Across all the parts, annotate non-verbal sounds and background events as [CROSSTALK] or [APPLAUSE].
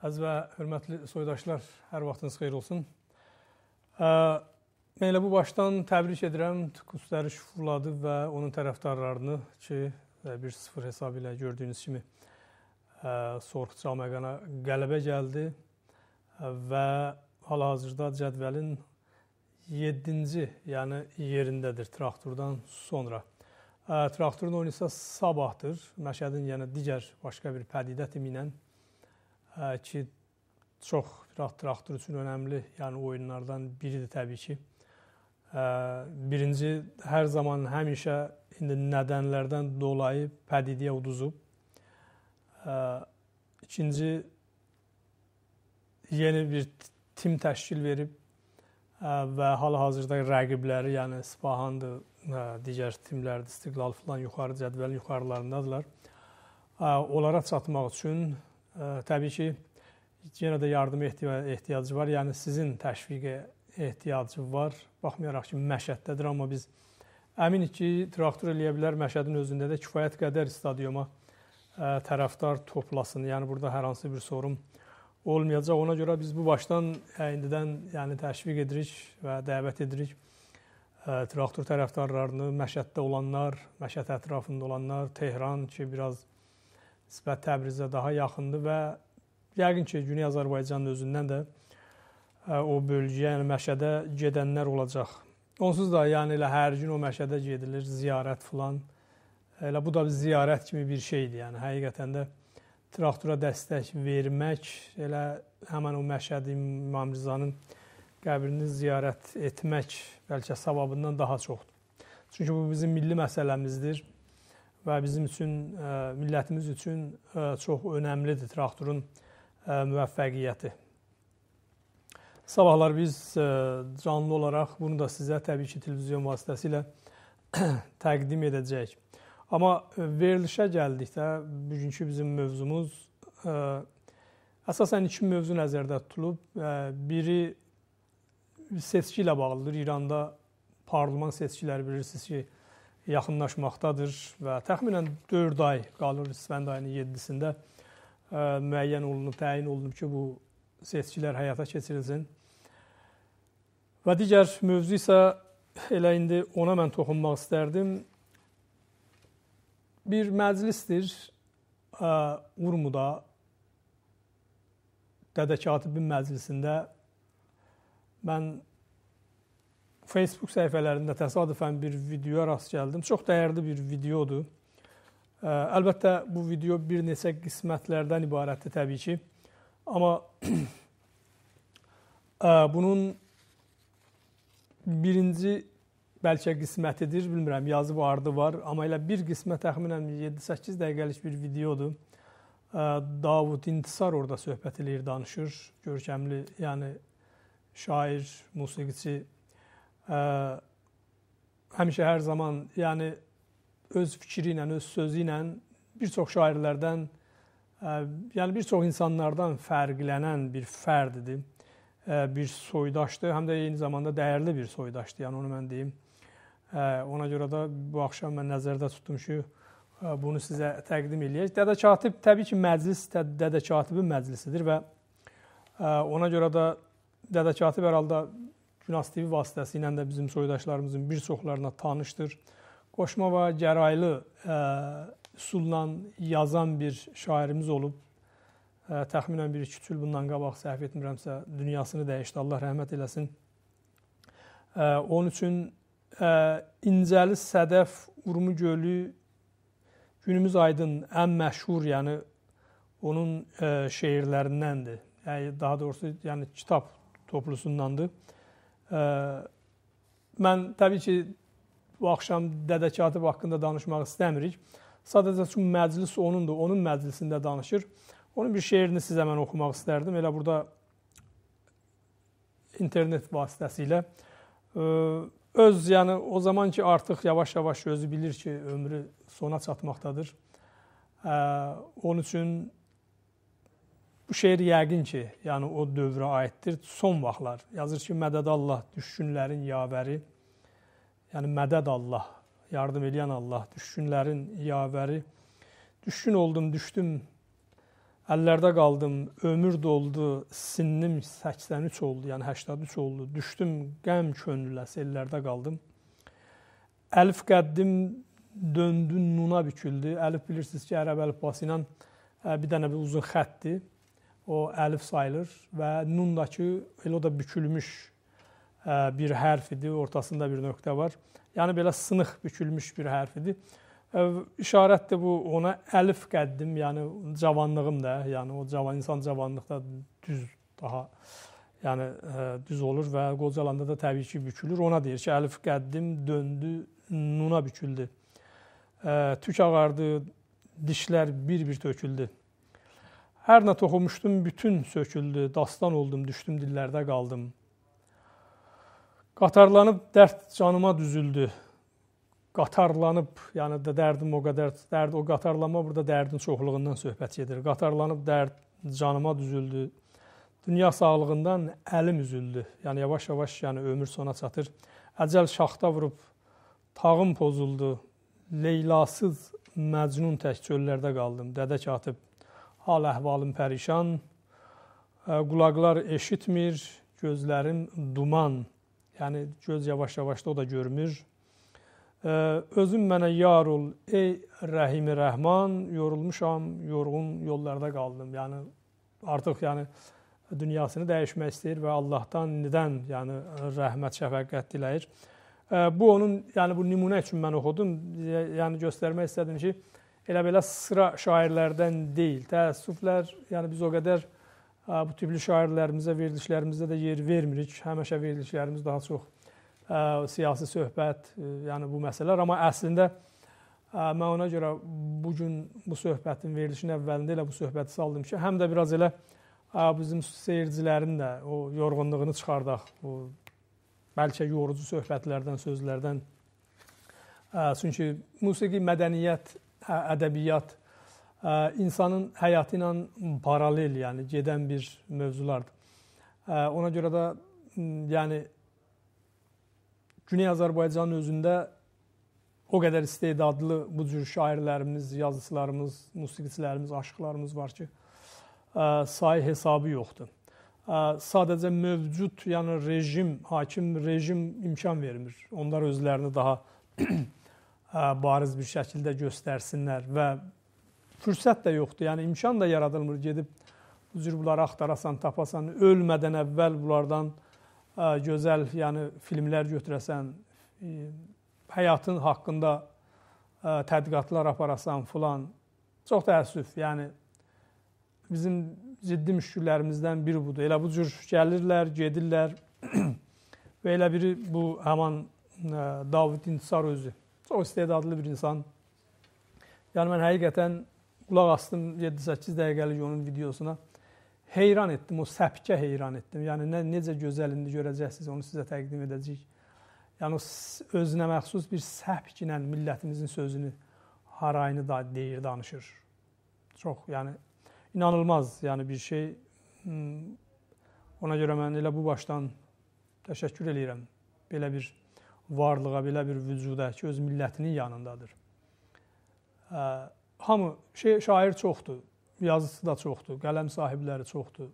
Əz və hörmətli soydaşlar, hər vaxtınız xeyir olsun. Mən elə bu başdan təbrik edirəm Qustəriş Fuladı və onun tərəfdarlarını ki, 1-0 e, hesabı ilə gördüyünüz kimi e, Sorx Caməqana qələbə gəldi və hal-hazırda cədvəlin 7-ci, yəni yerindədir traktordan sonra. E, traktorun oyunu isə sabahdır. Məşədin yəni digər başqa bir pədidə timi ilə ki, çox traktor üçün önəmli, yəni oyunlardan biridir təbii ki. Birinci hər zaman həmişə indi nədənlərdən dolayı pədidiyə uduzub. İkinci yeni bir tim təşkil verib və hal-hazırda rəqibləri, yəni Spahandır, digər timlərdir, İstiqlal filan yuxarı cədvəlin yuxarılarındadırlar. Onlara çatmaq üçün Təbii ki, yenə də yardıma ehtiyacı var. Yəni sizin təşviqə ehtiyacı var. Baxmayaraq ki, Məşəddədir, amma biz əminik ki, traktor eləyə bilər Məşədin özündə də kifayət qədər stadiona tərəfdar toplasın. Yəni burada hər hansı bir sorun olmayacaq. Ona görə biz bu başdan indidən yəni təşviq edirik və dəvət edirik traktor tərəfdarlarını, Məşəddə olanlar, Məşəd ətrafında olanlar, Tehran ki, biraz nisbət Təbrizə daha yaxındır və yəqin ki, Güney Azərbaycanın özündən də e, o bölgəyə, yəni Məşədə gedənlər olacaq. Onsuz da yəni elə hər gün o Məşədə gedilir, ziyarət filan. Elə bu da bir ziyarət kimi bir şeydir. Yəni həqiqətən də traktora dəstək vermək elə həmin o Məşədi İmam Rizanın qəbrini ziyarət etmək bəlkə savabından daha çoxdur. Çünki bu bizim milli məsələmizdir və bizim üçün e, millətimiz üçün e, çox önəmlidir traktorun e, müvəffəqiyyəti. Sabahlar biz canlı olaraq bunu da sizə təbii ki, televizyon vasitəsilə [CLEARS THROAT] təqdim edəcəyik. Amma verilişə gəldikdə bugünkü bizim mövzumuz əsasən iki mövzu nəzərdə tutulub. Biri seçki ilə bağlıdır. İranda parlament seçkiləri bilirsiniz ki, yaxınlaşmaqdadır və təxminən 4 ay qalır İsfənd ayının 7-sində e, müəyyən olunub, təyin olunub ki, bu seçkilər həyata keçirilsin. Və digər mövzu isə elə indi ona mən toxunmaq istərdim. Bir məclisdir e, Urmuda Dədə Katibin məclisində mən Facebook səhifələrində təsadüfən bir videoya rast gəldim. Çox dəyərli bir videodur. Əlbəttə bu video bir neçə qismətlərdən ibarətdir təbii ki. Amma [CLEARS THROAT] bunun birinci bəlkə qismətidir, bilmirəm, yazıb ardı var, amma elə bir qismə təxminən 7-8 dəqiqəlik bir videodur. Davud İntisar orada söhbət eləyir, danışır. Görkəmli, yəni şair, musiqiçi həmişə hər zaman, yəni öz fikri ilə, öz sözü ilə bir çox şairlərdən, e, yəni bir çox insanlardan fərqlənən bir fərdidir. E, bir soydaşdır, həm də eyni zamanda dəyərli bir soydaşdır, yəni onu mən deyim. E, ona görə də bu axşam mən nəzərdə tutdum ki, bunu sizə təqdim eləyək. Dədə Katib təbii ki, məclis Dədə Katibin məclisidir və ona görə də Dədə Katib hər halda Günas TV vasitəsilə də bizim soydaşlarımızın bir çoxlarına tanışdır. Qoşma və gəraylı ə, e, üsulla yazan bir şairimiz olub. Ə, e, təxminən bir 2-3 il bundan qabaq səhv etmirəmsə dünyasını dəyişdi. Allah rəhmət eləsin. Ə, e, onun üçün ə, İncəli Sədəf Urmu gölü günümüz aydın ən məşhur, yəni onun ə, şeirlərindəndir. Yəni daha doğrusu, yəni kitab toplusundandır. Mən təbii ki, bu axşam Dədə Katib haqqında danışmaq istəmirik. Sadəcə çünki məclis onundur, onun məclisində danışır. Onun bir şeirini sizə mən oxumaq istərdim. Elə burada internet vasitəsilə öz yəni o zaman ki artıq yavaş-yavaş özü bilir ki ömrü sona çatmaqdadır. Onun üçün Bu şeir yəqin ki, yəni o dövrə aiddir. Son vaxtlar yazır ki, mədəd Allah düşkünlərin yavəri. Yəni mədəd Allah, yardım edən Allah düşkünlərin yavəri. Düşkün oldum, düşdüm. Əllərdə qaldım, ömür doldu, sinnim 83 oldu, yəni 83 oldu. Düşdüm qəm könlüləs ellərdə qaldım. Əlif qəddim döndü nuna büküldü. Əlif bilirsiniz ki, ərəb əlifbası ilə e, bir dənə bir uzun xəttdir o əlif sayılır və nundakı elə o da bükülmüş e, bir hərf idi, ortasında bir nöqtə var. Yəni belə sınıq bükülmüş bir hərf idi. E, işarətdir bu ona əlif qəddim, yəni cavanlığım da, yəni o cavan insan cavanlıqda düz daha yəni e, düz olur və qocalanda da təbii ki bükülür. Ona deyir ki, əlif qəddim döndü, nuna büküldü. Tük ağardı, dişlər bir-bir töküldü. Hər nə toxumuşdum bütün söküldü, dastan oldum, düşdüm dillərdə qaldım. Qatarlanıb dərd canıma düzüldü. Qatarlanıb, yəni də dərdim o qədər, dərd o qatarlanma burada dərdin çoxluğundan söhbət gedir. Qatarlanıb dərd canıma düzüldü. Dünya sağlığından əlim üzüldü. Yəni yavaş-yavaş yəni ömür sona çatır. Əcəl şaxta vurub tağım pozuldu. Leylasız Məcnun tək çöllərdə qaldım. Dədə katib hal əhvalım pərişan, e, qulaqlar eşitmir, gözlərim duman, yəni göz yavaş-yavaş da o da görmür. E, özüm mənə yar ol, ey rəhimi rəhman, yorulmuşam, yorğun yollarda qaldım. Yəni artıq yəni dünyasını dəyişmək istəyir və Allahdan nidən yəni rəhmət, şəfəqət diləyir. E, bu onun yəni bu nümunə üçün mən oxudum. Yəni göstərmək istədim ki, elə belə sıra şairlərdən deyil. Təəssüflər, yəni biz o qədər bu tipli şairlərimizə verilişlərimizdə də yer vermirik. Həmişə verilişlərimiz daha çox ə, siyasi söhbət, ə, yəni bu məsələlər, amma əslində ə, mən ona görə bu gün bu söhbətin verilişinin əvvəlində elə bu söhbəti saldım ki, həm də biraz elə ə, bizim seyircilərin də o yorğunluğunu çıxardaq. O bəlkə yorucu söhbətlərdən, sözlərdən. Ə, çünki musiqi mədəniyyət ədəbiyyat insanın həyatı ilə paralel, yəni gedən bir mövzulardır. Ona görə də yəni Güney Azərbaycanın özündə o qədər istedadlı bu cür şairlərimiz, yazıçılarımız, musiqiçilərimiz, aşıqlarımız var ki, sayı hesabı yoxdur. Sadəcə mövcud, yəni rejim, hakim rejim imkan vermir. Onlar özlərini daha [CLEARS THROAT] bariz bir şəkildə göstərsinlər və fürsət də yoxdur. Yəni imkan da yaradılmır gedib bu cür bunları axtarasan, tapasan, ölmədən əvvəl bunlardan gözəl, yəni filmlər götürəsən, həyatın haqqında tədqiqatlar aparasan filan. Çox təəssüf. Yəni bizim ciddi müşkillərimizdən biri budur. Elə bu cür gəlirlər, gedirlər. [CLEARS THROAT] Və elə biri bu həmin David İntisar özü. Çox istedadlı bir insan. Yəni mən həqiqətən qulaq astım 7-8 dəqiqəlik onun videosuna. Heyran etdim, o səpkə heyran etdim. Yəni nə necə gözəl indi görəcəksiniz, onu sizə təqdim edəcəyik. Yəni o özünə məxsus bir səpk ilə millətimizin sözünü, harayını da deyir, danışır. Çox, yəni inanılmaz, yəni bir şey. Hmm, ona görə mən elə bu başdan təşəkkür eləyirəm. Belə bir varlığa, belə bir vücuda ki, öz millətinin yanındadır. Hamı, şey, şair çoxdur, yazısı da çoxdur, qələm sahibləri çoxdur,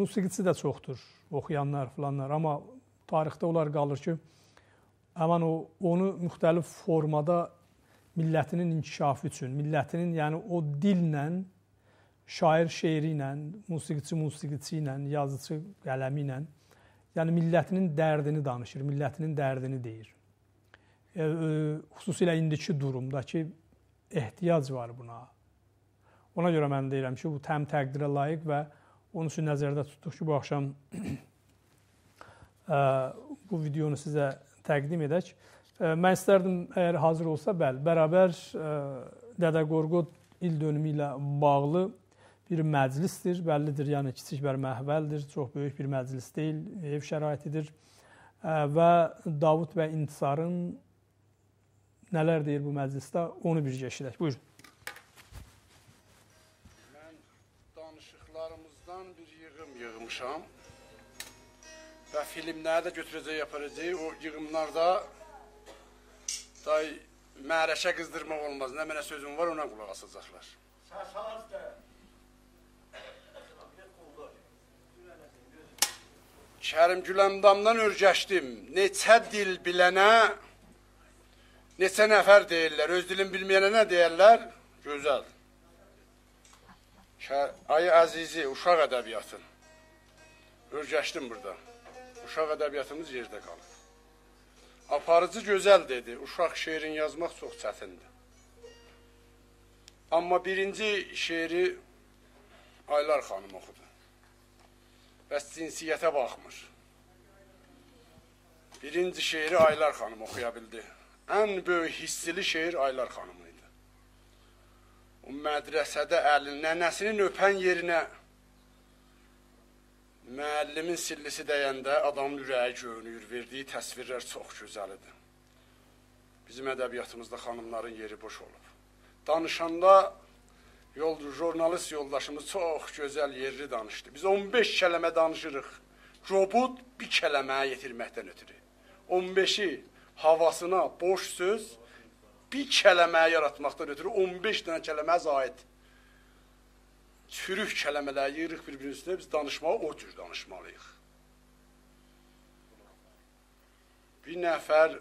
musiqiçi də çoxdur, oxuyanlar filanlar. Amma tarixdə onlar qalır ki, həmən o, onu müxtəlif formada millətinin inkişafı üçün, millətinin, yəni o dillə, şair şeiri ilə, musiqiçi musiqiçi ilə, yazıcı qələmi ilə, Yəni millətinin dərdini danışır, millətinin dərdini deyir. E, e, xüsusilə indiki durumdakı ehtiyac var buna. Ona görə mən deyirəm ki, bu tam təqdirə layiq və onun üçün nəzərdə tutduq ki, bu axşam [COUGHS] e, bu videonu sizə təqdim edək. E, mən istərdim əgər hazır olsa, bəli, bərabər Dədə Qorqud il dönümü ilə bağlı bir məclisdir, bəllidir, yəni kiçik bir məhvəldir, çox böyük bir məclis deyil, ev şəraitidir. Və Davud və İntisarın nələr deyir bu məclisdə, onu bircə eşidək. Buyurun. Mən danışıqlarımızdan bir yığım yığmışam və filmləri də götürəcək, aparacaq. O yığımlarda day mərəşə qızdırmaq olmaz. Nə mənə sözüm var, ona qulaq asacaqlar. Səs azdır. Kərim Güləndamdan örgəşdim. Neçə dil bilənə neçə nəfər deyirlər. Öz dilin bilməyənə nə deyirlər? Gözəl. Ay əzizi, uşaq ədəbiyyatın. Örgəşdim burada. Uşaq ədəbiyyatımız yerdə qalır. Aparıcı gözəl dedi. Uşaq şeirin yazmaq çox çətindir. Amma birinci şeiri Aylar xanım oxudu. Bəs cinsiyyətə baxmır. Birinci şeiri Aylar xanım oxuya bildi. Ən böyük hissili şeir Aylar xanımın idi. O mədrəsədə əlin nənəsinin öpən yerinə müəllimin sillisi dəyəndə adamın ürəyi göynüyür. Verdiyi təsvirlər çox gözəlidir. Bizim ədəbiyyatımızda xanımların yeri boş olub. Danışanda Yol jurnalist yoldaşımız çox gözəl yerli danışdı. Biz 15 kələmə danışırıq. Cobud bir kələməyə yetirməkdən ötürü. 15-i havasına boş söz bir kələməyə yaratmaqdan ötürü 15 dənə kələmə zahid. Çürük kələmələr yığırıq bir-birinin üstünə, biz danışmağa o cür danışmalıyıq. Bir nəfər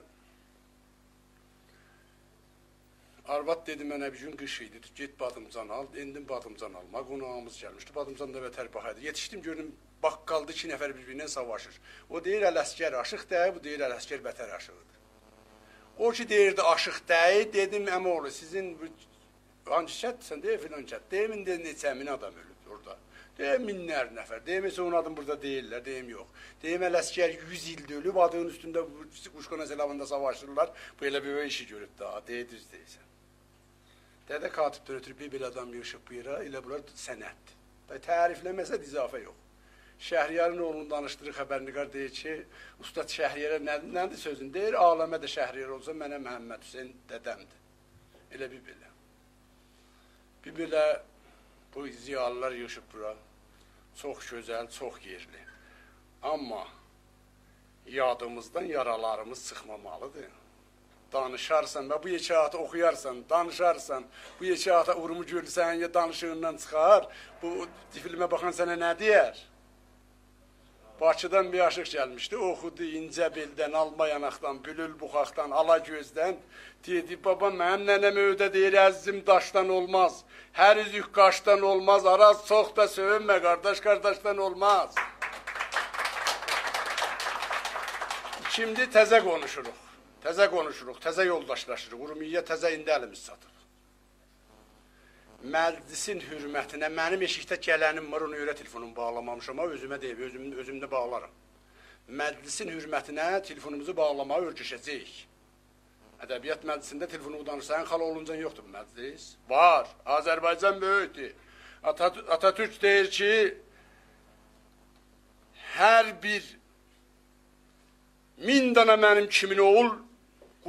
Arvad dedi mənə bir gün qış idi, get badımcan al. Endim badımcan alma. Qonağımız gəlmişdi. Badımcan da vətər baxaydı. Yetişdim gördüm baqqaldı iki nəfər bir-birindən savaşır. O deyir əl əskər aşıq dəyi, bu deyir əl əskər vətər aşığıdır. O ki deyirdi aşıq dəyi, dedim əmoğlu sizin hansı kətsən deyə filan kət. Deyimin dedi neçə min adam ölüb orada. Deyim minlər nəfər. Deyim isə onun adını burada deyirlər, deyim yox. Deyim əl əskər 100 ildə ölüb, adının üstündə quşqana selamında savaşırlar. Belə bir işi görüb daha, deyirdiniz deyirsən. Dədə katibdən ötürü bir belə adam yığışıb buyura, elə bunlar sənəddir. Da tərifləməsə də izafə yox. Şəhriyarın oğlunun danışdığı xəbərniqar deyir ki, usta Şəhriyarə nə, nədir sözün? Deyir, aləmə də Şəhriyar olsa mənə Məhəmməd Hüseyn dədəmdir. Elə bir belə. Bir belə bu ziyalılar yığışıb bura. Çox gözəl, çox yerli. Amma yadımızdan yaralarımız çıxmamalıdır danışarsan və bu yekəatı oxuyarsan, danışarsan, bu yekəata uğrumu görsən, ya danışığından çıxar, bu filmə baxan sənə nə deyər? Bakıdan bir aşıq gəlmişdi, oxudu incə beldən, alma yanaqdan, bülül buxaqdan, ala gözdən. Dedi, baba, mənim nənəm övdə deyir, əzizim daşdan olmaz, hər üzük qaşdan olmaz, araz çox da sövünmə, qardaş qardaşdan olmaz. Şimdi təzə konuşuruq. Təzə konuşuruq, təzə yoldaşlaşırıq. Urumiyyə təzə indi əlimiz çatıb. Məclisin hürmətinə mənim eşikdə gələnim var, onu görə telefonumu bağlamamışam, özümə deyib, özüm, özümdə bağlarım. Məclisin hürmətinə telefonumuzu bağlamağa örgüşəcəyik. Ədəbiyyat məclisində telefonu danırsan, xal olunca yoxdur məclis. Var, Azərbaycan böyükdür. Atat Atatürk deyir ki, hər bir min dana mənim kimin oğul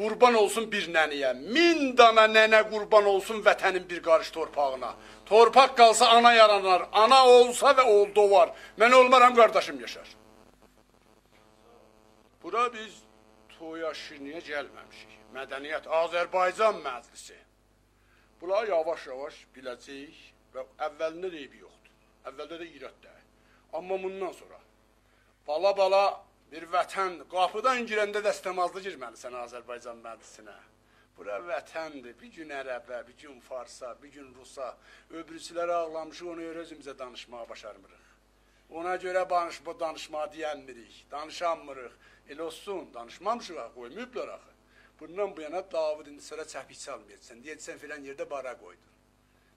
Qurban olsun bir nəniyə, min dana nənə qurban olsun vətənin bir qarış torpağına. Torpaq qalsa ana yaranar, ana olsa və oğul doğar. Mən olmaram, qardaşım yaşar. Bura biz toya şirniyə gəlməmişik. Mədəniyyət Azərbaycan məclisi. Bula yavaş-yavaş biləcəyik və əvvəlində də eybi yoxdur. Əvvəldə də iyrət də. Amma bundan sonra bala-bala bir vətəndir. Qapıdan girəndə dəstəmazlı girməlisən Azərbaycan məclisinə. Bura vətəndir. Bir gün ərəbə, bir gün farsa, bir gün rusa, öbürsülərə ağlamışıq, ona görə özümüzə danışmağa başarmırıq. Ona görə danış, bu danışmağa deyənmirik, danışanmırıq. Elə olsun, danışmamışıq, qoymayıblar axı. Bundan bu yana Davud indi sonra çəpik çalmayacaqsan, deyəcəksən filan yerdə bara qoydun.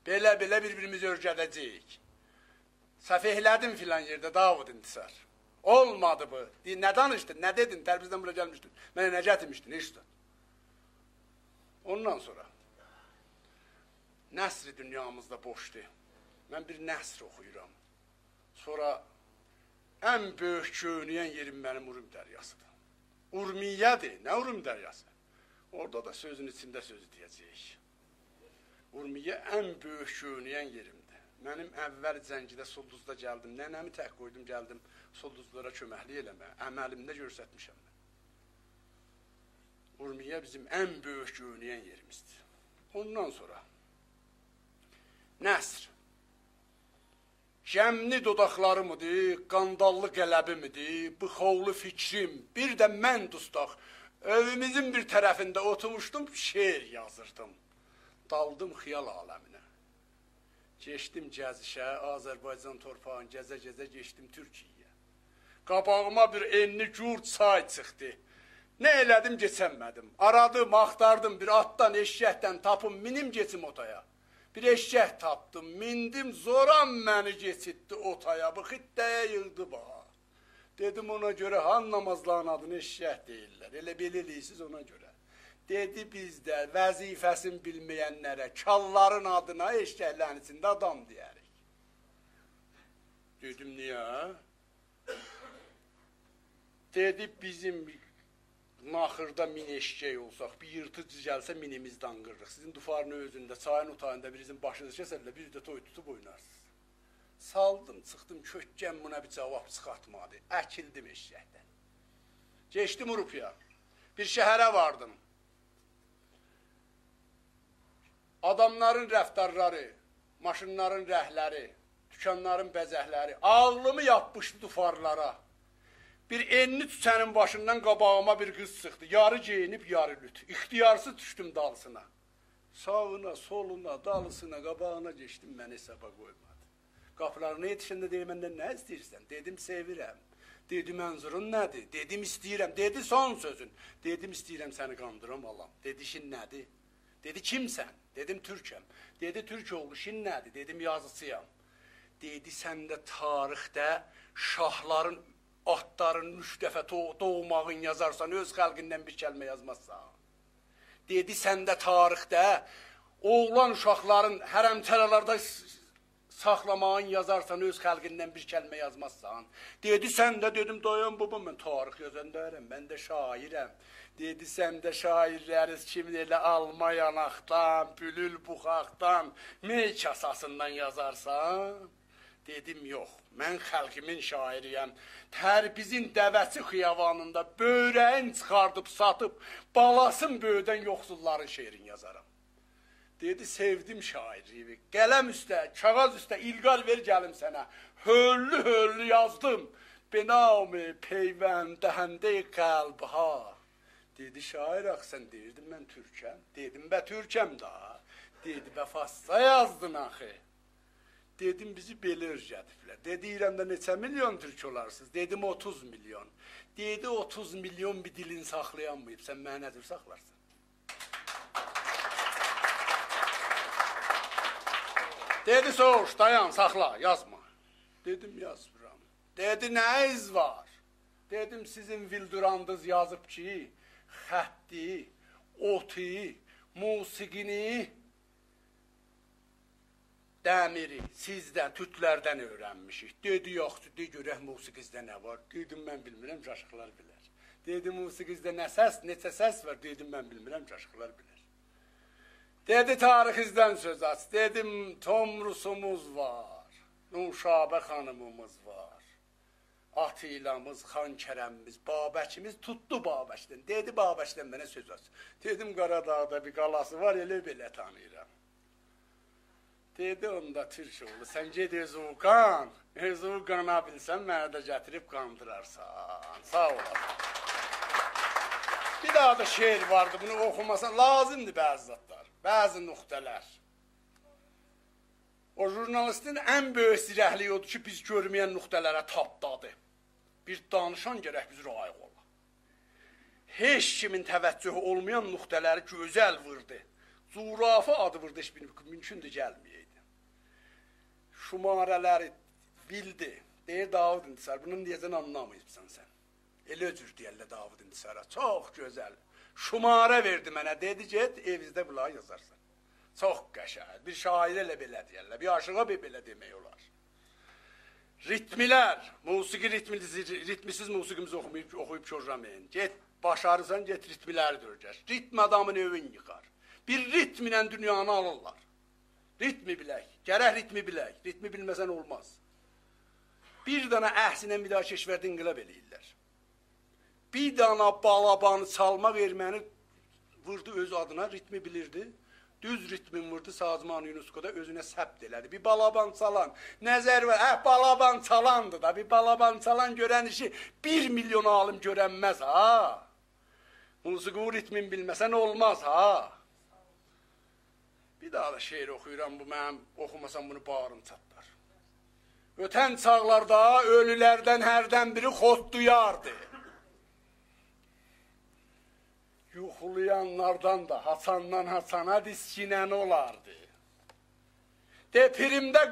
Belə-belə bir-birimizi örgədəcəyik. Səfihlədim filan yerdə Davud intisar. Olmadı bu. Deyir, nə danışdın, nə dedin, Tərbizdən bura gəlmişdin, mənə nə gətirmişdin, heç də. Ondan sonra, nəsri dünyamızda boşdur. Mən bir nəsr oxuyuram. Sonra, ən böyük göynəyən yerim mənim Urum dəryasıdır. Urmiyyədir, nə Urum dəryası? Orada da sözün içində sözü deyəcəyik. Urmiyyə ən böyük göynəyən yerimdir. Mənim əvvəl zəngidə, solduzda gəldim, nənəmi tək qoydum, gəldim solduzlara köməkli eləmə, əməlimdə görsətmişəm mən. Urmiya bizim ən böyük görünəyən yerimizdir. Ondan sonra Nəsr Gəmli dodaqlarımıdır, qandallı qələbimidir, bıxovlu fikrim, bir də mən dustaq. Evimizin bir tərəfində oturmuşdum, şeir yazırdım. Daldım xiyal aləminə. Keçdim gəzişə, Azərbaycan torpağını gəzə-gəzə keçdim Türkiyəyə. Qabağıma bir enli gür çay çıxdı. Nə elədim keçənmədim. Aradım, axtardım bir atdan, eşşəkdən tapım, minim keçim otaya. Bir eşşək tapdım, mindim, zoram məni keçitdi otaya. Bu xittəyə yığdı bağa. Dedim ona görə han namazların adını eşşək deyirlər. Elə belirləyirsiniz ona görə. Dedi bizdə vəzifəsini bilməyənlərə kalların adına eşşəklərin içində adam deyərik. Dedim niyə? Dedi bizim naxırda min eşkək olsaq, bir yırtıcı gəlsə minimiz danqırırıq. Sizin dufarın özündə, çayın otağında birinizin başınızı kəsə bilər, bir də toy tutub oynarsınız. Saldım, çıxdım, kökkən buna bir cavab çıxartmadı. Əkildim eşkəkdən. Keçdim Urupya. Bir şəhərə vardım. Adamların rəftarları, maşınların rəhləri, dükanların bəzəkləri, ağlımı yapmışdı dufarlara. Bir enli tüsənin başından qabağıma bir qız çıxdı. Yarı geyinib, yarı lüt. İxtiyarsız düşdüm dalsına. Sağına, soluna, dalısına, qabağına geçdim, məni hesaba qoymadı. Qapılarına yetişəndə deyir, məndən nə istəyirsən? Dedim, sevirəm. Dedi, mənzurun nədir? Dedim, istəyirəm. Dedi, son sözün. Dedim, istəyirəm, səni qandıram, Allahım. Dedi, işin nədir? Dedi, kimsən? Dedim, Türkəm. Dedi, Türk oğlu, işin nədir? Dedim, yazıçıyam. Dedi, səndə tarixdə şahların Atların üç dəfə doğmağın yazarsan, öz xəlqindən bir kəlmə yazmazsan. Dedi səndə tarixdə oğlan uşaqların hərəmçələrdə saxlamağın yazarsan, öz xəlqindən bir kəlmə yazmazsan. Dedi sən də dedim dayan baba mən tarix yazəndəyəm, mən də şairəm. Dedi sən də şairləriz kimin elə alma yanaqdan, bülül buxaqdan, mey kasasından yazarsan. Dedim, yox, mən xəlqimin şairiyəm. Tərbizin dəvəsi xiyavanında böyrəyin çıxardıb, satıb, balasın böyüdən yoxsulların şeirini yazaram. Dedi, sevdim şairliyi. Qələm üstə, kağaz üstə ilqar ver gəlim sənə. Höllü-höllü yazdım. Benamı peyvənd dəhəndə qəlb har. Dedi, şair axı sən deyirdin mən türkəm. Dedim, bə türkəm da. Dedi, bə fassa yazdın axı. Dedim bizi belə öyrədiblər. Dedi İranda neçə milyon türk olarsınız? Dedim 30 milyon. Dedi 30 milyon bir dilin saxlayanmayıb. Sən mənə nədir saxlarsın? Dedi soğuş, dayan, saxla, yazma. Dedim yazmıram. Dedi nə iz var? Dedim sizin vilduranınız yazıb ki, xətti, oti, musiqini dəmiri sizdə türklərdən öyrənmişik. Dedi, yoxdur, de görək musiqizdə nə var? Dedim, mən bilmirəm, aşıqlar bilər. Dedi, musiqizdə nə səs, neçə səs var? Dedim, mən bilmirəm, aşıqlar bilər. Dedi, tarixizdən söz aç. Dedim, tomrusumuz var, Nuşabə xanımımız var. Atilamız, Xan Kərəmimiz, Babəkimiz tutdu Babəkdən. Dedi, Babəkdən mənə söz aç. Dedim, Qaradağda bir qalası var, elə belə tanıyıram. Dedi onda türk oğlu, sən ged Ezuqan, Ezuqana bilsən mənə də gətirib qandırarsan. Sağ olasın. Bir daha da şeir vardı, bunu oxumasan lazımdır bəzi zatlar, bəzi nöqtələr. O jurnalistin ən böyük zirəhliyi odur ki, biz görməyən nöqtələrə tapdadır. Bir danışan gərək biz layiq ola. Heç kimin təvəccühü olmayan nöqtələri gözəl vurdu. Zurafa adı vurdu, heç bir mümkündür gəlməyək şumarələri bildi. Deyir Davud İntisar, bunun deyəcən anlamayıbsan sən. Elə özür deyərlər Davud İntisara, çox gözəl. Şumarə verdi mənə, dedi get evizdə bunları yazarsan. Çox qəşəl, bir şairə elə belə deyərlər, bir aşığa bir belə demək olar. Ritmilər, musiqi ritminizi, ritmisiz musiqimizi oxuyub, oxuyub körrəməyin. Get, başarırsan, get ritmiləri dörgər. Ritm adamın övün yıxar. Bir ritmlə dünyanı alırlar. Ritmi bilək. Gərək ritmi bilək. Ritmi bilməsən olmaz. Bir dana əhsinə müdakeşvərdə inqilab eləyirlər. Bir dana balabanı çalmaq erməni vurdu öz adına, ritmi bilirdi. Düz ritmin vurdu Sazman UNESCO-da özünə səbt elədi. Bir balaban çalan, nəzər ver, əh hə, balaban çalandı da, bir balaban çalan görən işi bir milyon alim görənməz ha. Musiqi ritmin bilməsən olmaz ha. Bir daha da şeir oxuyuram, bu mənim oxumasam bunu bağrım çatlar. Ötən çağlarda ölülərdən hərdən biri xot duyardı. Yuxulayanlardan da haçandan haçana diskinən olardı. Depirimdə,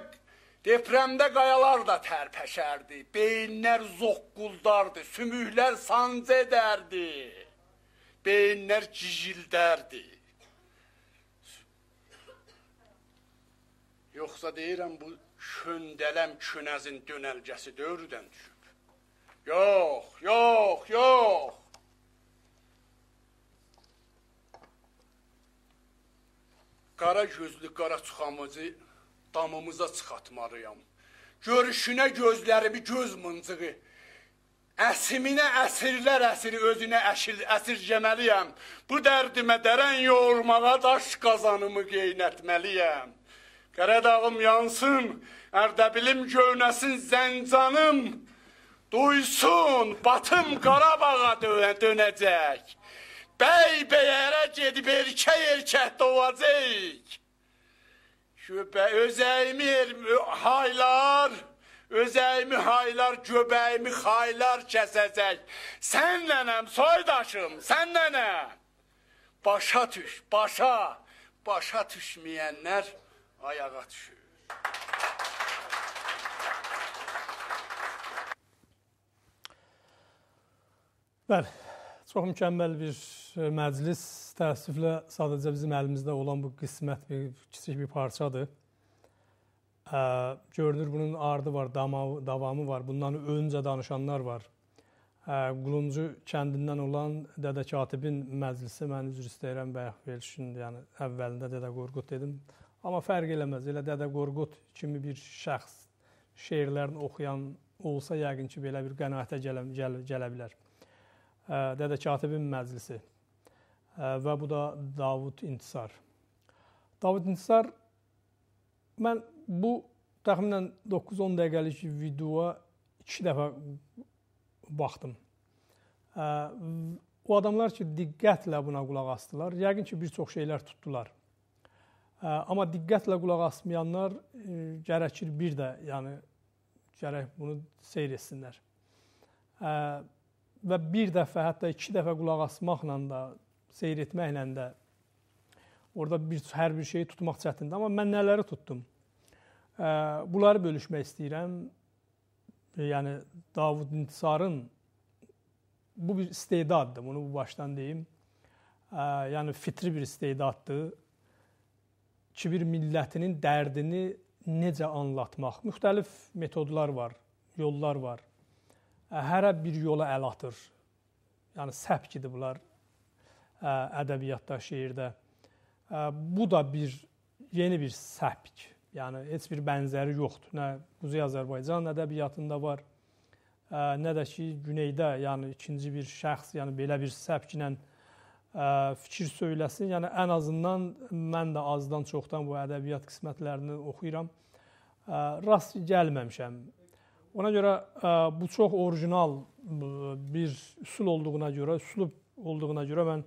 depremdə qayalar da tərpəşərdi, beyinlər zoqquldardı, sümüklər sancı edərdi, beyinlər cicildərdi. Yoxsa deyirəm bu şöndələm künəzin dönəlcəsi dövrdən düşüb. Yox, yox, yox. Qara gözlü qara çıxamıcı damımıza çıxatmalıyam. Görüşünə gözlərimi göz mıncığı,Əsiminə əsirlər əsiri özünə əsir, əsircəməliyəm. Bu dərdimə dərən yoğurmağa daş qazanımı qeynətməliyəm. Qaradağım yansın, Ərdəbilim göynəsin, Zəncanım duysun, Batım Qarabağa dönə dönəcək. Bəy bəyərə gedib erkək erkək doğacaq. Göbə özəyimi haylar, özəyimi haylar, göbəyimi haylar kəsəcək. Sən nənəm, soydaşım, sən nənə. Başa düş, başa, başa düşməyənlər ayağa düşür. Bəli, çox mükəmməl bir e, məclis. Təəssüflə sadəcə bizim əlimizdə olan bu qismət bir kiçik bir parçadır. Ə, e, görünür bunun ardı var, damav, davamı var. Bundan öncə danışanlar var. Ə, e, Quluncu kəndindən olan Dədə Katibin məclisi mən üzr istəyirəm bayaq verilişin, yəni əvvəlində Dədə Qorqud dedim. Amma fərq eləməz. Elə Dədə Qorqud kimi bir şəxs şeirlərini oxuyan olsa yəqin ki, belə bir qənaətə gələ, gələ, gələ bilər. Dədə Katibin məclisi və bu da Davud İntisar. Davud İntisar mən bu təxminən 9-10 dəqiqəlik videoya 2 dəfə baxdım. O adamlar ki, diqqətlə buna qulaq asdılar, yəqin ki, bir çox şeylər tutdular. Amma diqqətlə qulaq asmayanlar e, gərəkir bir də, yəni gərək bunu seyr etsinlər. Və bir dəfə, hətta 2 dəfə qulaq asmaqla da, seyr etməklə də orada bir hər bir şeyi tutmaq çətindir, amma mən nələri tutdum? Bunları bölüşmək istəyirəm. E, yəni Davud İntisarın bu bir istedaddır, bunu bu başdan deyim. Yəni fitri bir istedaddır ki, bir millətinin dərdini necə anlatmaq. Müxtəlif metodlar var, yollar var. Hərə bir yola əl atır. Yəni səbkidir bunlar ədəbiyyatda, şeirdə. Bu da bir yeni bir səbk. Yəni heç bir bənzəri yoxdur. Nə Quzey Azərbaycan ədəbiyyatında var, nə də ki, güneydə, yəni ikinci bir şəxs, yəni belə bir səbklə fikir söyləsin. Yəni ən azından mən də azdan çoxdan bu ədəbiyyat qismətlərini oxuyuram. Rast gəlməmişəm. Ona görə bu çox orijinal bir üsul olduğuna görə, üslub olduğuna görə mən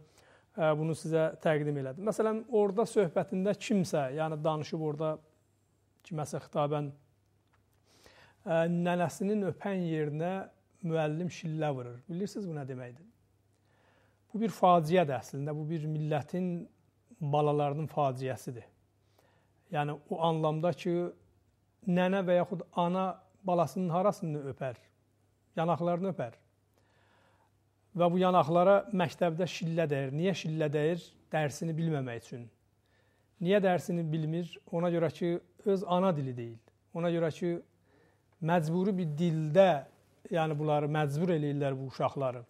bunu sizə təqdim elədim. Məsələn, orada söhbətində kimsə, yəni danışıb orada kiməsə xitabən nənəsinin öpən yerinə müəllim şillə vurur. Bilirsiniz bu nə deməkdir? Bu bir faciədir əslində. Bu bir millətin balalarının faciəsidir. Yəni o anlamda ki, nənə və yaxud ana balasının harasını öpər? Yanaqlarını öpər. Və bu yanaqlara məktəbdə şillə dəyir. Niyə şillə dəyir? Dərsini bilməmək üçün. Niyə dərsini bilmir? Ona görə ki, öz ana dili deyil. Ona görə ki, məcburi bir dildə, yəni bunları məcbur eləyirlər bu uşaqları.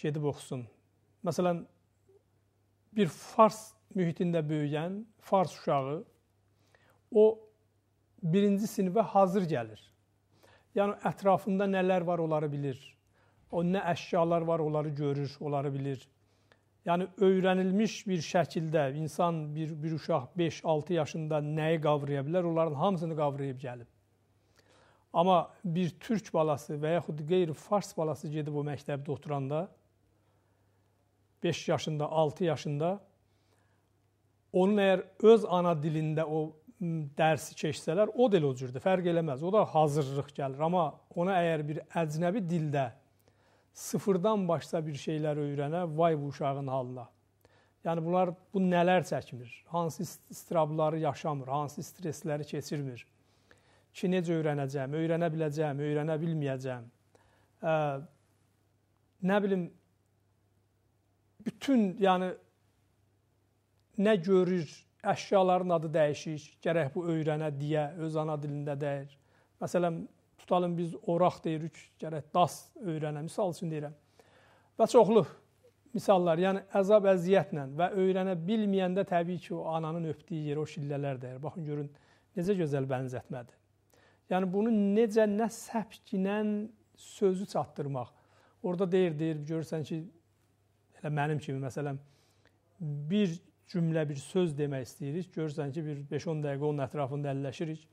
Gedib oxusun. Məsələn, bir fars mühitində böyüyən fars uşağı o birinci sinifə hazır gəlir. Yəni ətrafında nələr var onları bilir. O nə əşyalar var onları görür, onları bilir. Yəni öyrənilmiş bir şəkildə insan bir bir uşaq 5-6 yaşında nəyi qavraya bilər? Onların hamısını qavrayıb gəlib. Amma bir türk balası və yaxud qeyri-fars balası gedib o məktəbdə oturanda 5 yaşında, 6 yaşında onun əgər öz ana dilində o dərsi keçsələr, o da elə o cürdür, fərq eləməz. O da hazırlıq gəlir, amma ona əgər bir əcnəbi dildə sıfırdan başsa bir şeylər öyrənə, vay bu uşağın halına. Yəni bunlar bu nələr çəkmir? Hansı istirabları yaşamır, hansı stressləri keçirmir? Ki necə öyrənəcəm, öyrənə biləcəm, öyrənə bilməyəcəm? Ə, nə bilim bütün yəni nə görür əşyaların adı dəyişik, gərək bu öyrənə deyə öz ana dilində deyir. Məsələn, tutalım biz oraq deyirik, gərək das öyrənə, misal üçün deyirəm. Və çoxlu misallar, yəni əzab əziyyətlə və öyrənə bilməyəndə təbii ki, o ananın öpdüyü yerə o şillələr dəyir. Baxın görün necə gözəl bənzətmədir. Yəni bunu necə nə səpkinən sözü çatdırmaq. Orda deyir, deyir, görürsən ki, elə mənim kimi məsələn bir cümlə, bir söz demək istəyirik. Görürsən ki, bir 5-10 dəqiqə onun ətrafında əlləşirik.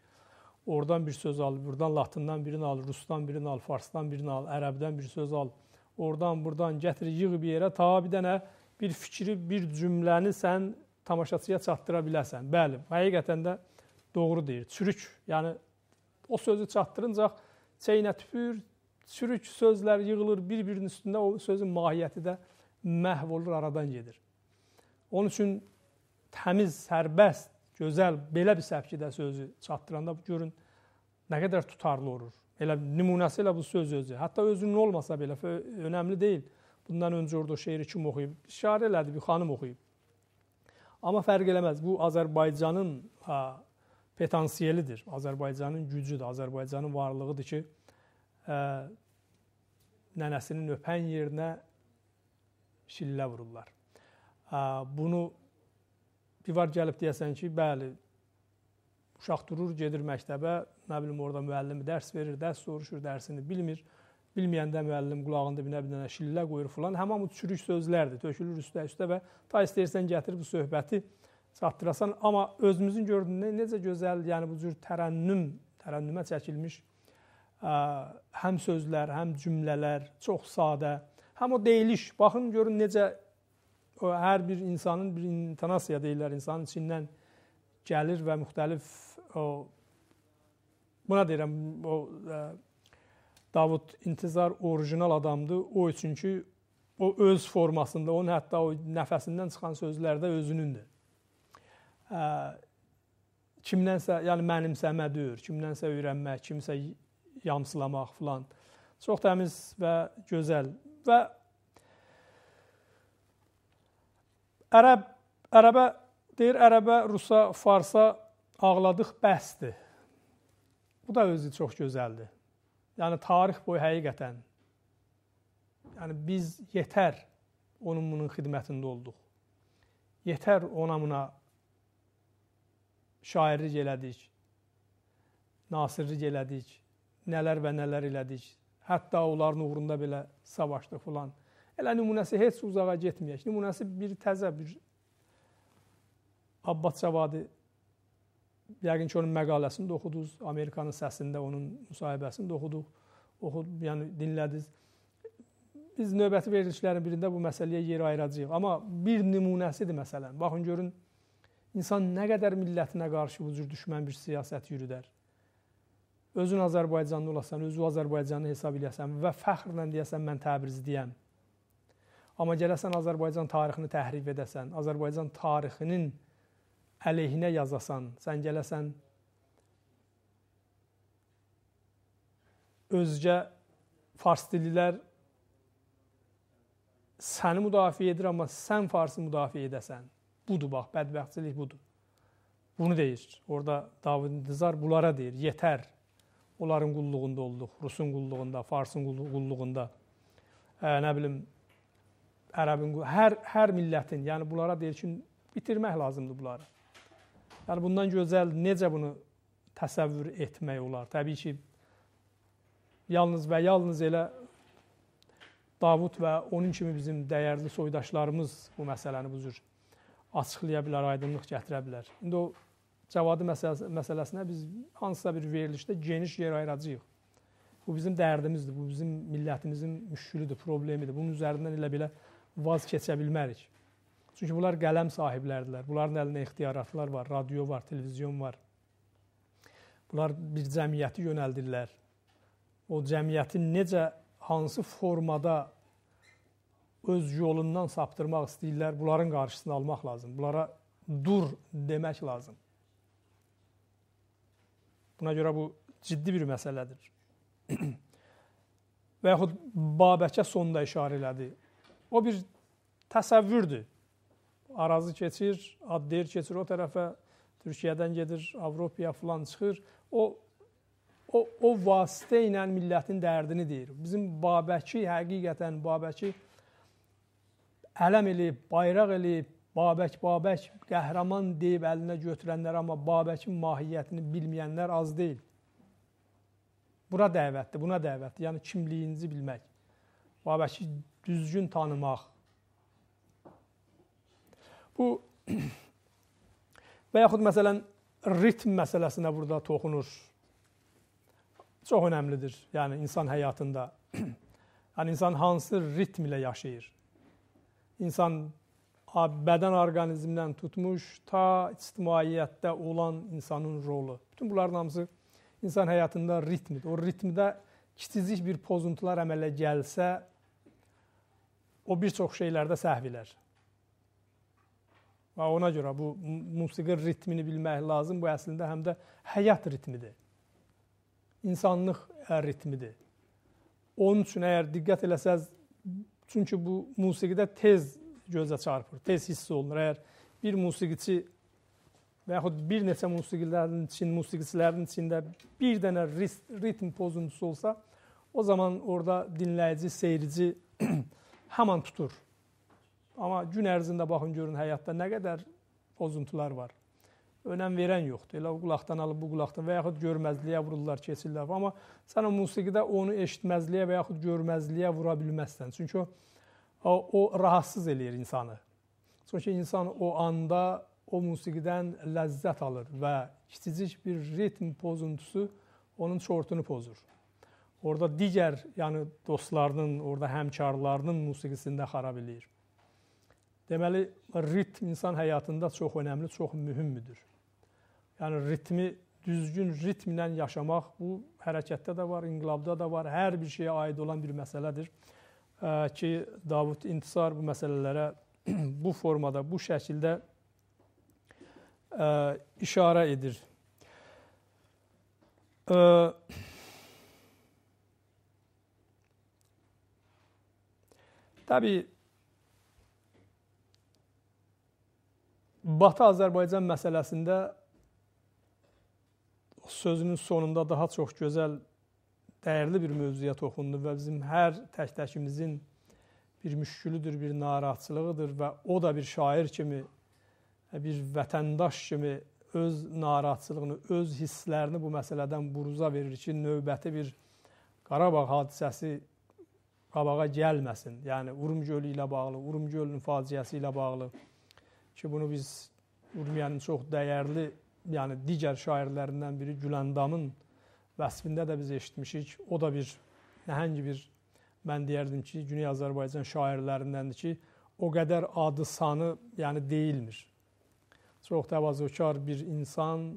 Oradan bir söz al, burdan latından birini al, rusdan birini al, farsdan birini al, ərəbdən bir söz al. Oradan, burdan gətir, yığ bir yerə, ta bir dənə bir fikri, bir cümləni sən tamaşaçıya çatdıra biləsən. Bəli, həqiqətən də doğru deyir. Çürük, yəni o sözü çatdırıncaq çeynə tüpür, çürük sözlər yığılır bir-birinin üstündə, o sözün mahiyyəti də məhv olur, aradan gedir. Onun üçün təmiz, sərbəst, gözəl belə bir səpkidə sözü çatdıranda görün nə qədər tutarlı olur. Elə nümunəsi ilə bu söz özü. Hətta özünün olmasa belə önəmli deyil. Bundan öncə orada şeiri kim oxuyub? Şair elədi, bir xanım oxuyub. Amma fərq eləməz. Bu Azərbaycanın ha, potansiyelidir. Azərbaycanın gücüdür, Azərbaycanın varlığıdır ki, ə, e, nənəsinin öpən yerinə şillə vururlar. Bunu bir var gəlib deyəsən ki, bəli, uşaq durur, gedir məktəbə, nə bilim orada müəllimi dərs verir, dərs soruşur, dərsini bilmir. Bilməyəndə müəllim qulağında bir nə bir dənə şillə qoyur filan. Həmən bu çürük sözlərdir, tökülür üstə üstə və ta istəyirsən gətir bu söhbəti çatdırasan, amma özümüzün gördüyündə necə gözəl, yəni bu cür tərənnüm, tərənnümə çəkilmiş ə, həm sözlər, həm cümlələr çox sadə, həm o deyiliş, baxın görün necə o hər bir insanın bir intonasiya deyirlər, insanın içindən gəlir və müxtəlif o buna deyirəm o ə, e, Davud İntizar orijinal adamdır. O üçünkü o öz formasında, onun hətta o nəfəsindən çıxan sözlərdə özünündür. Ə, e, kimdənsə, yəni mənimsəmə deyir, kimdənsə öyrənmək, kimsə yamsılamaq filan. Çox təmiz və gözəl və ərəb ərəbə deyir ərəbə, rusa, farsa ağladıq bəsdir. Bu da özü çox gözəldir. Yəni tarix boyu həqiqətən yəni biz yetər onun bunun xidmətində olduq. Yetər ona buna şairlik elədik. Nasirlik elədik. Nələr və nələr elədik. Hətta onların uğrunda belə savaşdıq filan. Elə nümunəsi heç uzağa getməyək. Nümunəsi bir təzə bir Abbas Cavadi yəqin ki, onun məqaləsini də oxudunuz, Amerikanın səsində onun müsahibəsini də oxuduq. Oxud, yəni dinlədiniz. Biz növbəti verilişlərin birində bu məsələyə yer ayıracağıq. Amma bir nümunəsidir məsələn. Baxın görün insan nə qədər millətinə qarşı bu cür düşmən bir siyasət yürüdər özün Azərbaycanlı olasan, özü Azərbaycanlı hesab eləyəsən və fəxrlə deyəsən mən Təbrizliyəm. Amma gələsən Azərbaycan tarixini təhrif edəsən, Azərbaycan tarixinin əleyhinə yazasan, sən gələsən özgə fars dillilər səni müdafiə edir, amma sən farsı müdafiə edəsən. Budur bax, bədbəxtçilik budur. Bunu deyir. Orada David Nizar bunlara deyir, yetər onların qulluğunda olduq. Rusun qulluğunda, Farsın qulluğunda, ə, hə, nə bilim, Ərəbin hər hər millətin, yəni bunlara deyir ki, bitirmək lazımdır bunları. Yəni bundan gözəl necə bunu təsəvvür etmək olar? Təbii ki, yalnız və yalnız elə Davud və onun kimi bizim dəyərli soydaşlarımız bu məsələni bu cür açıqlaya bilər, aydınlıq gətirə bilər. İndi o Cavadı məsələsinə biz hansısa bir verilişdə geniş yer ayıracağıq. Bu bizim dərdimizdir, bu bizim millətimizin müşkülüdür, problemidir. Bunun üzərindən elə belə vaz keçə bilmərik. Çünki bunlar qələm sahiblərdilər. Bunların əlində ixtiyaratlar var, radio var, televizyon var. Bunlar bir cəmiyyəti yönəldirlər. O cəmiyyətin necə hansı formada öz yolundan saptırmaq istəyirlər, bunların qarşısını almaq lazım. Bunlara dur demək lazım. Buna görə bu ciddi bir məsələdir. [CLEARS THROAT] Və yaxud Babəkə sonda işarə elədi. O bir təsəvvürdür. Arazı keçir, Adder keçir o tərəfə, Türkiyədən gedir, Avropaya falan çıxır. O o o vasitə ilə millətin dərdini deyir. Bizim Babəki həqiqətən Babəki ələm eləyib, bayraq eləyib, Babək, Babək qəhrəman deyib əlinə götürənlər, amma Babəkin mahiyyətini bilməyənlər az deyil. Bura dəvətdir, buna dəvətdir. Yəni kimliyinizi bilmək, Babəki düzgün tanımaq. Bu [CLEARS THROAT] və yaxud məsələn ritm məsələsinə burada toxunur. Çox önəmlidir. Yəni insan həyatında [CLEARS THROAT] yəni insan hansı ritm ilə yaşayır? İnsan bədən orqanizmdən tutmuş, ta ictimaiyyətdə olan insanın rolu. Bütün bunların hamısı insan həyatında ritmdir. O ritmdə kiçicik bir pozuntular əmələ gəlsə, o bir çox şeylərdə səhv edər. Və ona görə bu musiqi ritmini bilmək lazım. Bu əslində həm də həyat ritmidir. İnsanlıq ritmidir. Onun üçün əgər diqqət eləsəz, çünki bu musiqidə tez gözlə çarpır, tez hiss olunur. Əgər bir musiqiçi və yaxud bir neçə musiqilərinin için, musiqiçilərin içində bir dənə ritm pozuntusu olsa, o zaman orada dinləyici, seyirci [CLEARS THROAT] həman tutur. Amma gün ərzində baxın görün həyatda nə qədər pozuntular var. Önəm verən yoxdur. Elə o qulaqdan alıb bu qulaqdan və yaxud görməzliyə vururlar, keçirlər. Amma sən o musiqidə onu eşitməzliyə və yaxud görməzliyə vura bilməzsən. Çünki o o rahatsız eləyir insanı. Çünki insan o anda o musiqidən ləzzət alır və kiçicik bir ritm pozuntusu onun şortunu pozur. Orada digər, yəni dostlarının, orada həmkarlarının musiqisində xarab eləyir. Deməli, ritm insan həyatında çox önəmli, çox mühümdür. Yəni ritmi düzgün ritmlə yaşamaq bu hərəkətdə də var, inqilabda da var, hər bir şeyə aid olan bir məsələdir ki, Davud İntisar bu məsələlərə [CLEARS THROAT] bu formada, bu şəkildə işarə edir. Təbii Batı Azərbaycan məsələsində sözünün sonunda daha çox gözəl dəyərli bir mövzuya toxundu və bizim hər tək-təkimizin bir müşkülüdür, bir narahatçılığıdır və o da bir şair kimi, bir vətəndaş kimi öz narahatçılığını, öz hisslərini bu məsələdən buruza verir ki, növbəti bir Qarabağ hadisəsi qabağa gəlməsin. Yəni Urum gölü ilə bağlı, Urum gölünün faciəsi ilə bağlı ki, bunu biz Urmiyanın çox dəyərli, yəni digər şairlərindən biri Güləndamın vəsfində də biz eşitmişik. O da bir nəhəng bir mən deyərdim ki, Güney Azərbaycan şairlərindəndir ki, o qədər adı sanı, yəni deyilmir. Çox təvazökar bir insan,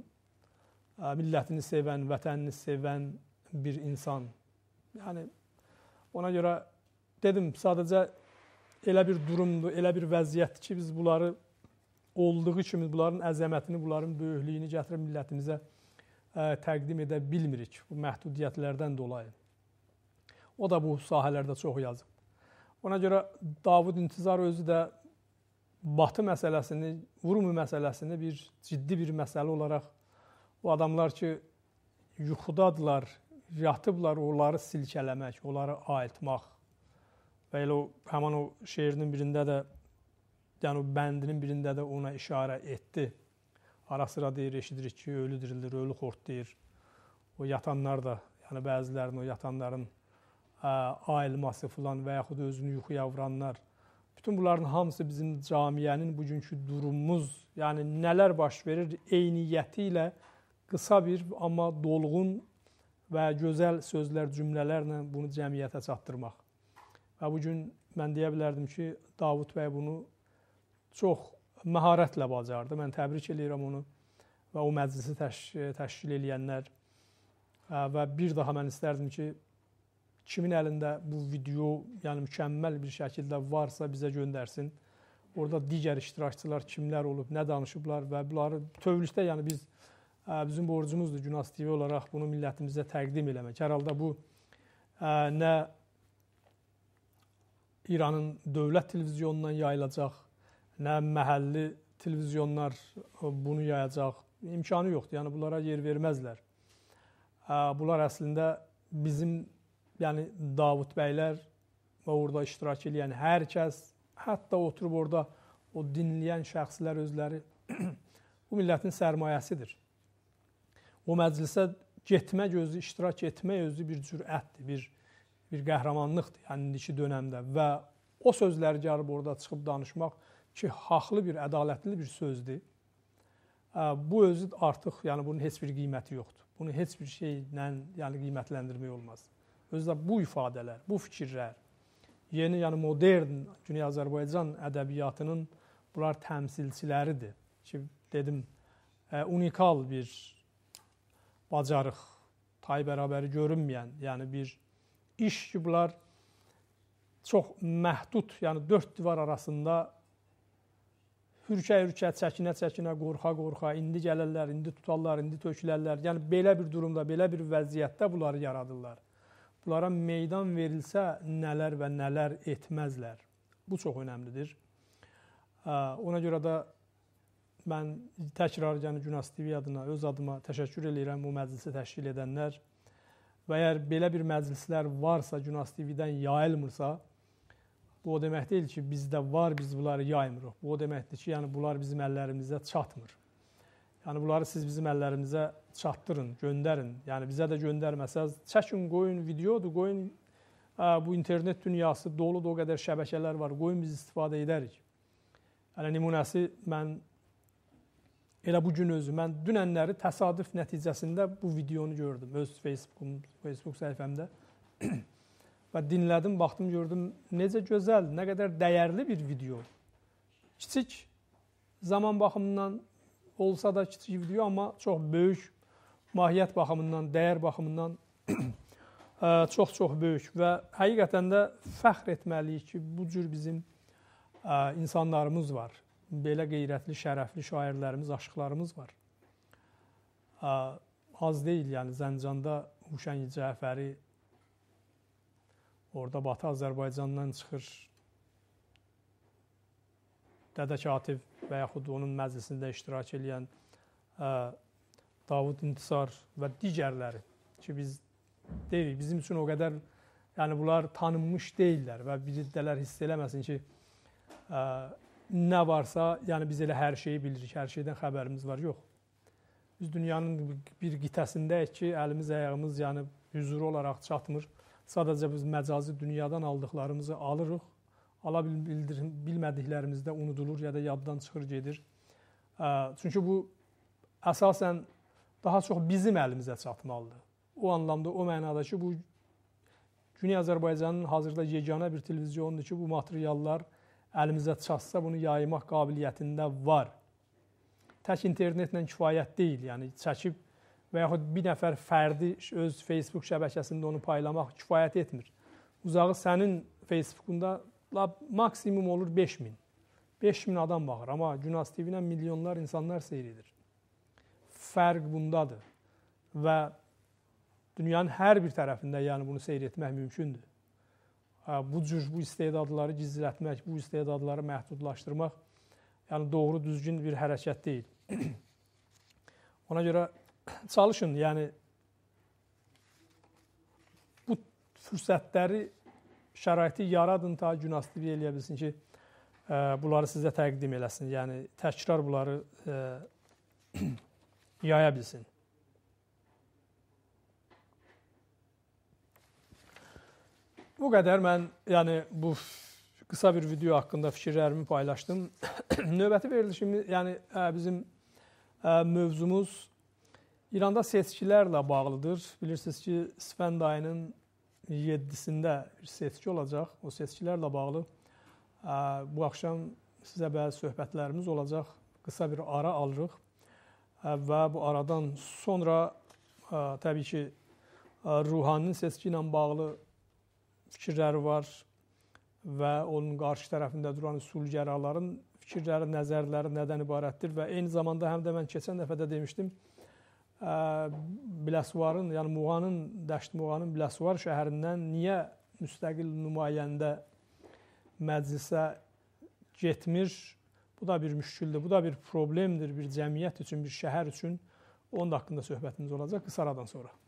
millətini sevən, vətənini sevən bir insan. Yəni ona görə dedim sadəcə elə bir durumdur, elə bir vəziyyətdir ki, biz bunları olduğu kimi bunların əzəmətini, bunların böyüklüyünü gətirib millətimizə təqdim edə bilmirik bu məhdudiyyətlərdən dolayı. O da bu sahələrdə çox yazıb. Ona görə Davud İntizar özü də Batı məsələsini, Vurmu məsələsini bir ciddi bir məsələ olaraq o adamlar ki yuxudadılar, yatıblar, onları silkələmək, onları ayıltmaq. Və elə o həmin o şeirinin birində də yəni o bəndinin birində də ona işarə etdi. Ara sıra deyir, eşidirik ki, ölü dirilir, ölü xortlayır. O yatanlar da, yəni bəzilərin o yatanların ayılması filan və yaxud özünü yuxuya vuranlar. Bütün bunların hamısı bizim camiənin bugünkü durumumuz, yəni nələr baş verir eyniyyəti ilə qısa bir amma dolğun və gözəl sözlər, cümlələrlə bunu cəmiyyətə çatdırmaq. Və bu gün mən deyə bilərdim ki, Davud bəy bunu çox məharətlə bacardı. Mən təbrik eləyirəm onu və o məclisi təşkil eləyənlər və bir daha mən istərdim ki, kimin əlində bu video, yəni mükəmməl bir şəkildə varsa bizə göndərsin. Orda digər iştirakçılar kimlər olub, nə danışıblar və bunları bütövlükdə, yəni biz bizim borcumuzdur Günas TV olaraq bunu millətimizə təqdim eləmək. Hər halda bu nə İranın dövlət televiziyonundan yayılacaq, nə məhəlli televizyonlar e, bunu yayacaq imkanı yoxdur. Yəni bunlara yer verməzlər. E, bunlar əslində bizim yəni Davud bəylər və orada iştirak edən hər kəs, hətta oturub orada o dinləyən şəxslər özləri [CLEARS THROAT] bu millətin sərmayəsidir. O məclisə getmək özü, iştirak etmək özü bir cürətdir, bir bir qəhrəmanlıqdır yəni indiki dövrdə və o sözləri gəlib orada çıxıb danışmaq ki, haqlı bir, ədalətli bir sözdür. Bu özü artıq, yəni bunun heç bir qiyməti yoxdur. Bunu heç bir şeylə, yəni qiymətləndirmək olmaz. Özdə bu ifadələr, bu fikirlər yeni, yəni modern Cüneyi Azərbaycan ədəbiyyatının bunlar təmsilçiləridir ki, dedim, unikal bir bacarıq, tay bərabəri görünməyən, yəni bir iş ki, bunlar çox məhdud, yəni dörd divar arasında hürkə-hürkə, çəkinə-çəkinə, qorxa-qorxa, indi gələrlər, indi tutarlar, indi tökülərlər. Yəni belə bir durumda, belə bir vəziyyətdə bunları yaradırlar. Bunlara meydan verilsə nələr və nələr etməzlər. Bu çox önəmlidir. Ona görə də mən təkrar yəni Günas TV adına, öz adıma təşəkkür eləyirəm bu məclisi təşkil edənlər. Və əgər belə bir məclislər varsa, Günas TV-dən yayılmırsa, Bu o demək deyil ki, bizdə var, biz bunları yaymırıq. Bu o deməkdir ki, yəni bunlar bizim əllərimizə çatmır. Yəni bunları siz bizim əllərimizə çatdırın, göndərin. Yəni bizə də göndərməsəz, çəkin, qoyun videodur, qoyun bu internet dünyası doludur, o qədər şəbəkələr var. Qoyun biz istifadə edərik. Yəni nümunəsi mən elə bu gün özü mən dünənləri təsadüf nəticəsində bu videonu gördüm öz Facebook-um, Facebook səhifəmdə. [CLEARS THROAT] Və dinlədim, baxdım, gördüm necə gözəl, nə qədər dəyərli bir video. Kiçik zaman baxımından olsa da kiçik video, amma çox böyük mahiyyət baxımından, dəyər baxımından çox-çox [CLEARS THROAT] böyük və həqiqətən də fəxr etməliyik ki, bu cür bizim insanlarımız var. Belə qeyrətli, şərəfli şairlərimiz, aşıqlarımız var. Az deyil, yəni Zəncanda Huşəng Cəfəri Orada Batı Azərbaycandan çıxır. Dədə Katib və yaxud onun məclisində iştirak edən Davud İntisar və digərləri ki, biz deyirik, bizim üçün o qədər yəni bunlar tanınmış deyillər və biriddələr hiss eləməsin ki, ə, nə varsa, yəni biz elə hər şeyi bilirik, hər şeydən xəbərimiz var. Yox. Biz dünyanın bir qitəsindəyik ki, əlimiz, ayağımız yəni hüzur olaraq çatmır. Sadəcə biz məcazi dünyadan aldıqlarımızı alırıq. Ala bildirim, bilmədiklərimiz də unudulur ya da yaddan çıxır gedir. Çünki bu əsasən daha çox bizim əlimizə çatmalıdır. O anlamda, o mənada ki, bu Güney Azərbaycanın hazırda yeganə bir televizyonudur ki, bu materiallar əlimizə çatsa bunu yaymaq qabiliyyətində var. Tək internetlə kifayət deyil, yəni çəkib və yaxud bir nəfər fərdi öz Facebook şəbəkəsində onu paylamaq kifayət etmir. Uzağı sənin Facebookunda lab maksimum olur 5000. 5000 adam baxır, amma Günas TV-lə milyonlar insanlar seyr edir. Fərq bundadır. Və dünyanın hər bir tərəfində yəni bunu seyr etmək mümkündür. Bu cür bu istedadları gizlətmək, bu istedadları məhdudlaşdırmaq yəni doğru düzgün bir hərəkət deyil. [CLEARS THROAT] Ona görə çalışın, yəni bu fürsətləri, şəraiti yaradın ta günastik eləyə bilsin ki, e, bunları sizə təqdim eləsin. Yəni təkrar bunları e, [CLEARS THROAT] yaya bilsin. Bu qədər mən yəni bu qısa bir video haqqında fikirlərimi paylaşdım. [CLEARS THROAT] Növbəti verilişimiz, yəni e, bizim mövzumuz İranda seçkilərlə bağlıdır. Bilirsiniz ki, İsfənd ayının 7-sində bir seçki olacaq. O seçkilərlə bağlı bu axşam sizə bəzi söhbətlərimiz olacaq. Qısa bir ara alırıq və bu aradan sonra e, təbii ki, e, ruhanın seçki ilə bağlı fikirləri var və onun qarşı tərəfində duran üsulgəraların fikirləri, nəzərləri nədən ibarətdir və eyni zamanda həm də mən keçən dəfə də demişdim, Biləsuvarın, yəni Muğanın, Dəşt Muğanın Biləsuvar şəhərindən niyə müstəqil nümayəndə məclisə getmir? Bu da bir müşküldür, bu da bir problemdir bir cəmiyyət üçün, bir şəhər üçün. Onun da haqqında söhbətimiz olacaq qısa aradan sonra.